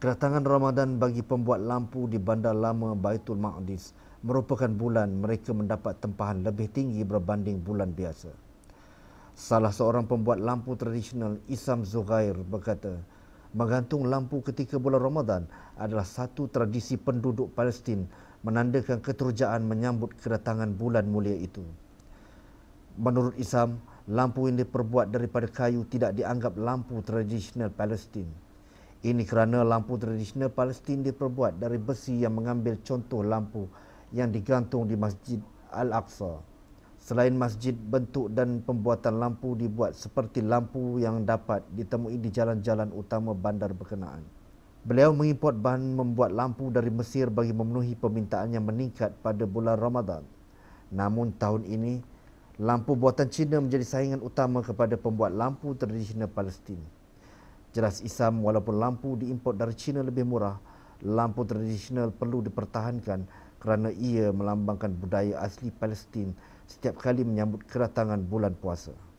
Kedatangan Ramadan bagi pembuat lampu di bandar lama Baitul Maqdis merupakan bulan mereka mendapat tempahan lebih tinggi berbanding bulan biasa. Salah seorang pembuat lampu tradisional Isam Zughair berkata, menggantung lampu ketika bulan Ramadan adalah satu tradisi penduduk Palestin menandakan keterujaan menyambut kedatangan bulan mulia itu. Menurut Isam, lampu yang diperbuat daripada kayu tidak dianggap lampu tradisional Palestin. Ini kerana lampu tradisional Palestin diperbuat dari besi yang mengambil contoh lampu yang digantung di Masjid Al-Aqsa. Selain masjid, bentuk dan pembuatan lampu dibuat seperti lampu yang dapat ditemui di jalan-jalan utama bandar berkenaan. Beliau mengimport bahan membuat lampu dari Mesir bagi memenuhi permintaan yang meningkat pada bulan Ramadan. Namun tahun ini, lampu buatan China menjadi saingan utama kepada pembuat lampu tradisional Palestin. Jelas Isam walaupun lampu diimport dari China lebih murah, lampu tradisional perlu dipertahankan kerana ia melambangkan budaya asli Palestin setiap kali menyambut kedatangan bulan puasa.